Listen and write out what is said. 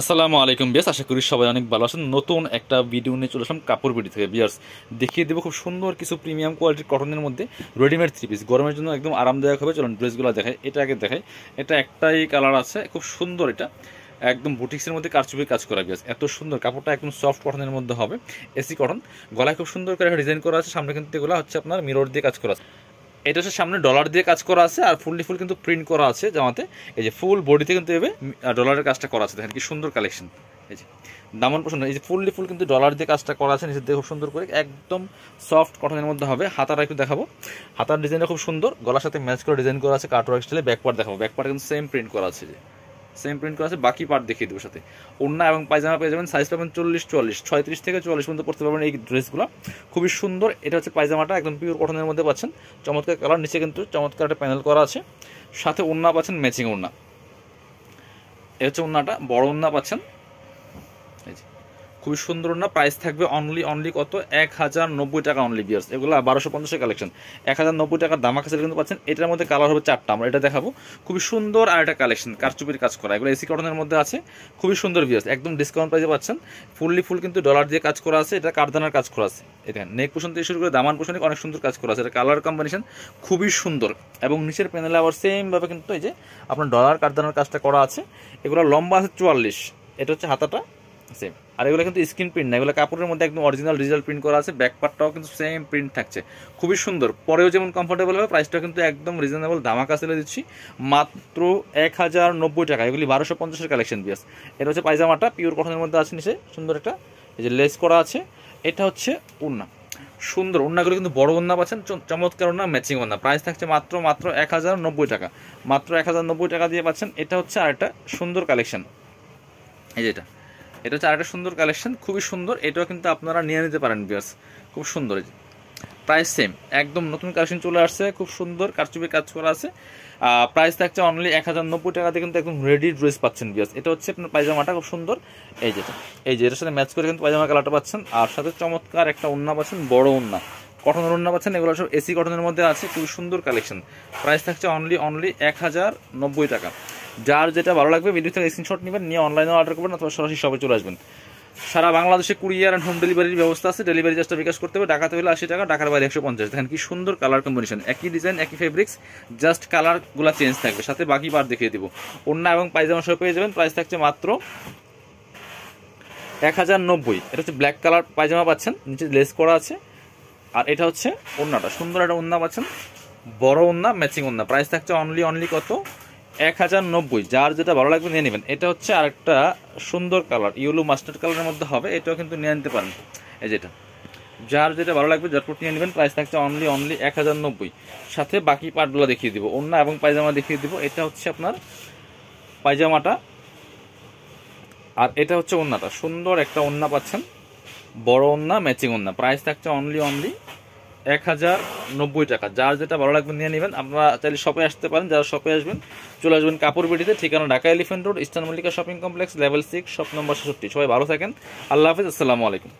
আসসালামু আলাইকুম বিয়াস আশা করি সবাই অনেক ভালো আছেন নতুন একটা ভিডিও নিয়ে চলে আসলাম কাপড় বিটি থেকে বিয়ার্স দেখিয়ে দেবো খুব সুন্দর কিছু প্রিমিয়াম কোয়ালিটির কটনের মধ্যে রেডিমেড থ্রি পিস গরমের জন্য একদম আরামদায়ক হবে চলুন ড্রেসগুলো দেখাই এটা আগে দেখাই এটা একটাই কালার আছে খুব সুন্দর এটা একদম বুটিক্সের মধ্যে কারচুপি কাজ করা গেছে এত সুন্দর কাপড়টা একদম সফট কটনের মধ্যে হবে এসি কটন গলায় খুব সুন্দর করে ডিজাইন করা আছে সামনে কিন্তু এগুলো হচ্ছে আপনার মিরর দিয়ে কাজ করা আছে এটা হচ্ছে সামনে ডলার দিয়ে কাজ করা আছে আর ফুললি ফুল কিন্তু প্রিন্ট করা আছে জামাতে এই যে ফুল বডিতে কিন্তু এভাবে ডলারের কাজটা করা আছে দেখেন কি সুন্দর কালেকশন এই যে দামন পছন্দ এই যে ফুললি ফুল কিন্তু ডলার দিয়ে কাজটা করা আছে নিজের দিয়ে খুব সুন্দর করে একদম সফট কটনের মধ্যে হবে হাতাটা একটু দেখাবো হাতার ডিজাইনটা খুব সুন্দর গলার সাথে ম্যাচ করে ডিজাইন করা আছে কাটওয়ার্ক স্টাইলে ব্যাকপার্ট দেখাবো ব্যাকপার্ট কিন্তু সেম প্রিন্ট করা আছে যে সেম প্রিন্ট করা আছে বাকি পার্ট দেখিয়ে দেবো সাথে ওড়না এবং পায়জামা পেয়ে যাবেন সাইজ পাবেন চল্লিশ চুয়াল্লিশ ছয়ত্রিশ থেকে চুয়াল্লিশ পর্যন্ত পড়তে পারবেন এই ড্রেসগুলো খুবই সুন্দর এটা হচ্ছে পায়জামাটা একদম পিওর কটনের মধ্যে পাচ্ছেন চমৎকার কালার নিচে কিন্তু চমৎকার একটা প্যানেল করা আছে সাথে ওড়না পাচ্ছেন ম্যাচিং ওড়না এ হচ্ছে ওড়নাটা বড় ওড়না পাচ্ছেন খুবই সুন্দর না প্রাইস থাকবে অনলি অনলি কত এক হাজার নব্বই টাকা অনলি বিয়ার্স এগুলো বারোশো পঞ্চাশের কালেকশন এক হাজার নব্বই টাকার দামা কাছে কিন্তু পাচ্ছেন এটার মধ্যে কালার হবে চারটা আমরা এটা দেখাবো খুবই সুন্দর আর একটা কালেকশন কারচুপির কাজ করা এগুলো এসি কটনের মধ্যে আছে খুবই সুন্দর বিয়ার্স একদম ডিসকাউন্ট প্রাইসে পাচ্ছেন ফুললি ফুল কিন্তু ডলার দিয়ে কাজ করা আছে এটা কারদানার কাজ করা আছে এটা নেক পোষণ থেকে শুরু করে দামান পোষণে অনেক সুন্দর কাজ করা আছে এটা কালার কম্বিনেশন খুবই সুন্দর এবং নিচের প্যানেলে আবার সেমভাবে কিন্তু এই যে আপনার ডলার কারদানার কাজটা করা আছে এগুলো লম্বা আছে চুয়াল্লিশ এটা হচ্ছে হাতাটা সেম আর এগুলো কিন্তু স্ক্রিন প্রিন্ট না এগুলো কাপড়ের মধ্যে একদম অরিজিনাল ডিজিটাল প্রিন্ট করা আছে ব্যাক পার্টটাও কিন্তু সেম প্রিন্ট থাকছে খুবই সুন্দর পরেও যেমন কমফোর্টেবল হবে প্রাইসটা কিন্তু একদম রিজনেবল দামা কাছে দিচ্ছি মাত্র এক হাজার নব্বই টাকা এগুলি বারোশো পঞ্চাশের কালেকশন বিয়াস এটা হচ্ছে পায়জামাটা পিওর কটনের মধ্যে আছে নিচে সুন্দর একটা এই যে লেস করা আছে এটা হচ্ছে উন্না সুন্দর ওনাগুলো কিন্তু বড় ওনা পাচ্ছেন চমৎকার ওনা ম্যাচিং ওনা প্রাইস থাকছে মাত্র মাত্র এক হাজার নব্বই টাকা মাত্র এক হাজার নব্বই টাকা দিয়ে পাচ্ছেন এটা হচ্ছে আরেকটা সুন্দর কালেকশন এই যেটা এটা হচ্ছে আরেকটা সুন্দর কালেকশন খুবই সুন্দর এটাও কিন্তু আপনারা নিয়ে নিতে পারেন বিয়ার্স খুব সুন্দর প্রাইস সেম একদম নতুন কালেকশন চলে আসছে খুব সুন্দর কারচুপে কাজ করা আছে প্রাইস থাকছে অনলি এক হাজার নব্বই টাকাতে কিন্তু একদম রেডি ড্রেস পাচ্ছেন বিয়াস এটা হচ্ছে আপনার পায়জামাটা খুব সুন্দর এই যেটা এই যে এটার সাথে ম্যাচ করে কিন্তু পায়জামা কালারটা পাচ্ছেন আর সাথে চমৎকার একটা ওন্না পাচ্ছেন বড় ওন্না কটনের ওন্না পাচ্ছেন এগুলো সব এসি কটনের মধ্যে আছে খুব সুন্দর কালেকশন প্রাইস থাকছে অনলি অনলি এক হাজার নব্বই টাকা যার যেটা ভালো লাগবে ভিডিও থেকে স্ক্রিনশট নেবেন নিয়ে অনলাইনে অর্ডার করবেন অথবা সরাসরি শপে চলে আসবেন সারা বাংলাদেশে কুড়িয়ার অ্যান্ড হোম ডেলিভারির ব্যবস্থা আছে ডেলিভারি চার্জটা বিকাশ করতে হবে ঢাকাতে হলে আশি টাকা ঢাকার বাইরে একশো পঞ্চাশ দেখেন কি সুন্দর কালার কম্বিনেশন একই ডিজাইন একই ফেব্রিক্স জাস্ট কালারগুলো চেঞ্জ থাকবে সাথে বাকি বার দেখিয়ে দেবো অন্য এবং পায়জামা সহ পেয়ে যাবেন প্রাইস থাকছে মাত্র এক হাজার নব্বই এটা হচ্ছে ব্ল্যাক কালার পায়জামা পাচ্ছেন নিচে লেস করা আছে আর এটা হচ্ছে অন্যটা সুন্দর একটা অন্য পাচ্ছেন বড় অন্য ম্যাচিং অন্য প্রাইস থাকছে অনলি অনলি কত এক হাজার নব্বই যার যেটা ভালো লাগবে নিয়ে নেবেন এটা হচ্ছে আরেকটা সুন্দর কালার ইউলো মাস্টার্ড কালারের মধ্যে হবে এটাও কিন্তু নিয়ে নিতে পারেন এই যেটা যার যেটা ভালো লাগবে পর নিয়ে নেবেন প্রাইস থাকছে অনলি অনলি এক হাজার নব্বই সাথে বাকি পার্টগুলো দেখিয়ে দিব অন্য এবং পায়জামা দেখিয়ে দিব এটা হচ্ছে আপনার পায়জামাটা আর এটা হচ্ছে অন্যটা সুন্দর একটা অন্য পাচ্ছেন বড় অন্য ম্যাচিং অন্য প্রাইস থাকছে অনলি অনলি এক হাজার নব্বই টাকা যার যেটা ভালো লাগবে নিয়ে নেবেন আপনারা চাইলে শপে আসতে পারেন যারা শপে আসবেন চলে আসবেন কাপড় বেটিতে ঠিকানা Dhaka elephant road eastern Mallika shopping complex level six shop number ছেষট্টি সবাই ভালো থাকেন আল্লাহ হাফিজ আসসালামু আলাইকুম